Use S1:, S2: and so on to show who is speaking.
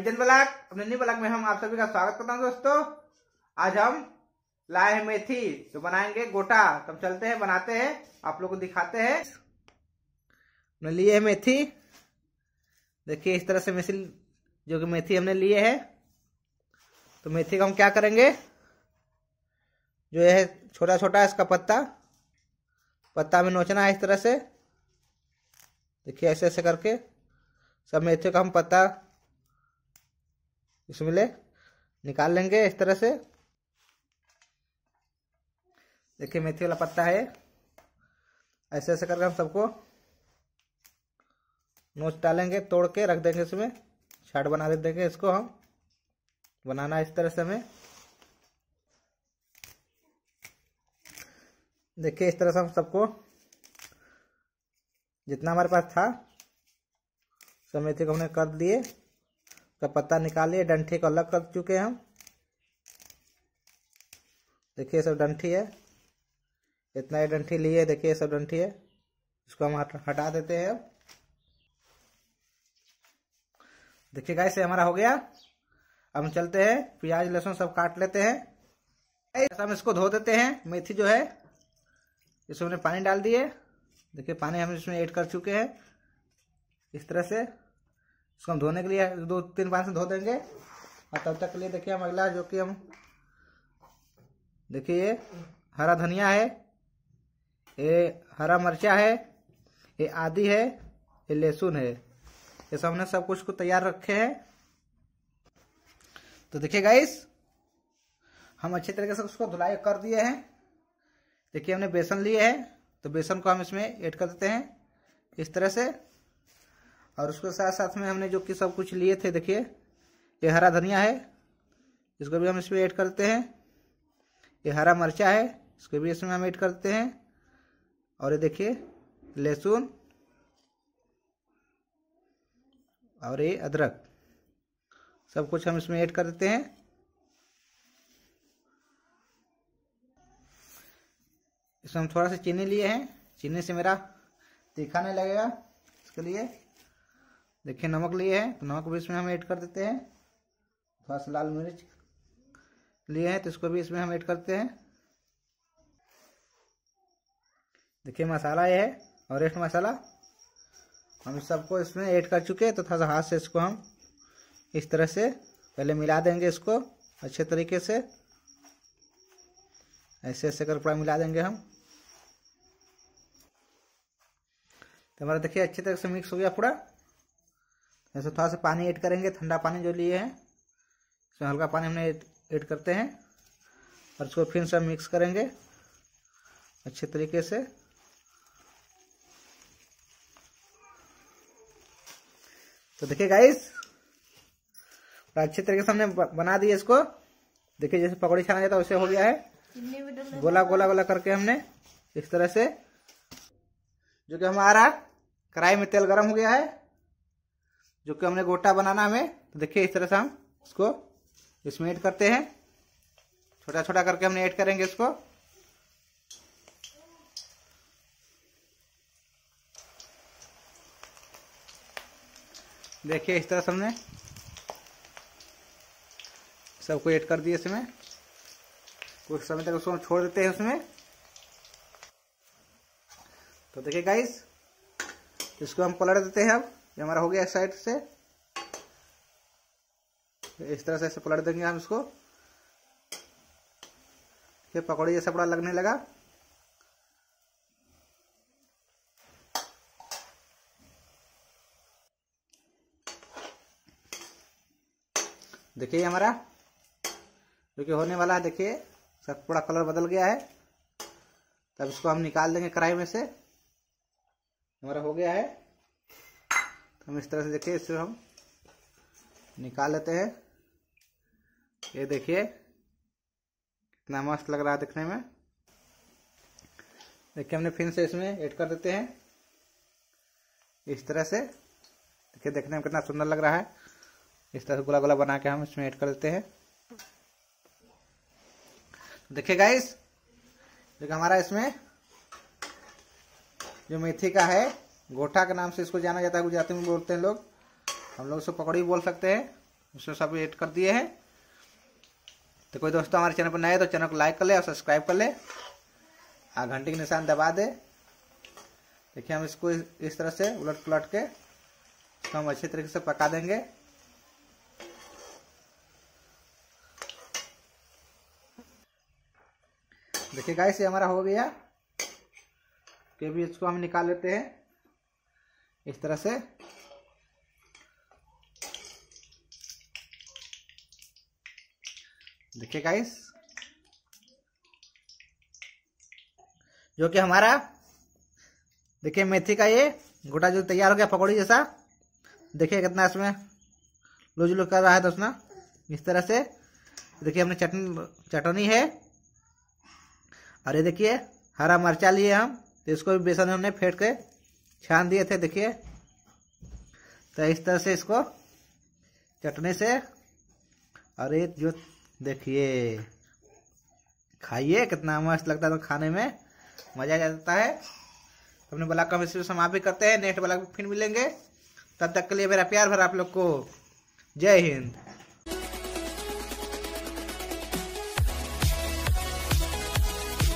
S1: vision block अपने new block में हम आप सभी का स्वागत करता हूँ दोस्तों आज हम लाए हैं मेथी तो बनाएंगे गोटा तो हम चलते हैं बनाते हैं आप लोगों को दिखाते हैं हमने लिए है मेथी देखिए इस तरह से मेथी जो कि मेथी हमने लिए है तो मेथी का हम क्या करेंगे जो यह छोटा छोटा इसका पत्ता पत्ता में नोचना है इस तरह से देखिए ऐसे ऐसे करके सब मेथी का हम पत्ता इसमें ले निकाल लेंगे इस तरह से देखिए मेथी वाला पत्ता है ऐसे ऐसे करके हम सबको नोच डालेंगे तोड़ के रख देंगे इसमें छाट बना देंगे इसको हम बनाना इस तरह से हमें देखिए इस तरह से हम सबको जितना हमारे पास था मेथी को हमने कर दिए का पत्ता निकालिए डंठी को अलग कर चुके हम देखिए सब डंठी है इतना ही डंठी लिए देखिए सब डंठी है इसको हम हटा देते हैं अब देखिए गाइस ये हमारा हो गया अब हम चलते हैं प्याज लहसुन सब काट लेते हैं हम इसको धो देते हैं मेथी जो है इसमें हमने पानी डाल दिए देखिए पानी हम इसमें ऐड कर चुके हैं इस तरह से इसको हम धोने के लिए दो तीन पानी से धो देंगे और तब तक के लिए देखिए हम अगला जो कि हम देखिए ये हरा धनिया है ये हरा मिर्चा है ये आदि है ये लहसुन है ये सब हमने सब कुछ को तैयार रखे हैं तो देखिए गाइस हम अच्छे तरीके से उसको धुलाई कर दिए हैं देखिए हमने बेसन लिए है तो बेसन को हम इसमें ऐड कर देते हैं इस तरह से और उसके साथ साथ में हमने जो कि सब कुछ लिए थे देखिए ये हरा धनिया है इसको भी हम इसमें ऐड करते हैं ये हरा मर्चा है इसको भी इसमें हम ऐड करते हैं और ये देखिए लहसुन और ये अदरक सब कुछ हम इसमें ऐड करते हैं इसमें हम थोड़ा सा चीनी लिए हैं चीनी से मेरा तीखा नहीं लगेगा इसके लिए देखिए नमक लिए है तो नमक भी इसमें हम ऐड कर देते हैं थोड़ा सा लाल मिर्च लिए हैं तो इसको भी इसमें हम ऐड करते हैं देखिए मसाला ये है और रेस्ट मसाला हम सबको इसमें ऐड कर चुके हैं तो थोड़ा सा हाथ से इसको हम इस तरह से पहले मिला देंगे इसको अच्छे तरीके से ऐसे ऐसे कर पूरा मिला देंगे हम तो हमारा देखिए अच्छे तरह से मिक्स हो गया पूरा जैसे थोड़ा सा पानी ऐड करेंगे ठंडा पानी जो लिए हैं इसमें हल्का पानी हमने ऐड करते हैं और इसको फिर से मिक्स करेंगे अच्छे तरीके से तो देखिए गाइस अच्छे तरीके से हमने बना दिए इसको देखिए जैसे पकौड़ी छाना जाता है वैसे हो गया है गोला गोला गोला करके हमने इस तरह से जो कि हमारा कढ़ाई में तेल गर्म हो गया है जो कि हमने गोटा बनाना हमें तो देखिए इस तरह से हम इसको इसमें ऐड करते हैं छोटा छोटा करके हमने ऐड करेंगे इसको देखिए इस तरह से हमने सबको ऐड कर दिया इसमें कुछ समय तक उसको हम छोड़ देते हैं उसमें तो देखिए गाइस इसको हम पलट देते हैं अब ये हमारा हो गया इस साइड से इस तरह से ऐसे पलट देंगे हम इसको ये पकौड़े जैसा बड़ा लगने लगा देखिए हमारा जो कि होने वाला है देखिए सब पूरा कलर बदल गया है तब इसको हम निकाल देंगे कढ़ाई में से हमारा हो गया है हम इस तरह से देखिए इससे हम निकाल लेते हैं ये देखिए कितना मस्त लग रहा है दिखने में देखिए हमने फिर से इसमें ऐड कर देते हैं इस तरह से देखिए देखने में कितना सुंदर लग रहा है इस तरह से गोला गोला बना के हम इसमें ऐड कर देते हैं देखिए गाइस देखिए हमारा इसमें जो मेथी का है गोठा के नाम से इसको जाना जाता है गुजराती में बोलते हैं लोग हम लोग इसको पकौड़ी बोल सकते हैं उसमें सब एड कर दिए हैं तो कोई दोस्तों हमारे चैनल पर नए तो चैनल को लाइक कर ले और सब्सक्राइब कर ले और घंटी के निशान दबा दे देखिए हम इसको इस तरह से उलट पुलट के इसको हम अच्छे तरीके से पका देंगे देखिए गाइस ये हमारा हो गया के भी इसको हम निकाल लेते हैं इस तरह से देखिए गाइस जो कि हमारा देखिए मेथी का ये गोटा जो तैयार हो गया पकौड़ी जैसा देखिए कितना इसमें लूज लूज कर रहा है दोस्तों इस तरह से देखिए हमने चटनी चटनी है और ये देखिए हरा मरचा लिए हम तो इसको भी बेसन हमने फेंट के छान दिए थे देखिए तो इस तरह से इसको चटने से और ये जो देखिए खाइए कितना मस्त लगता है तो खाने में मज़ा आ जाता है अपने ब्लॉग का हम समाप्त करते हैं नेक्स्ट ब्लॉग फिर मिलेंगे तब तक के लिए मेरा प्यार भरा आप लोग को जय हिंद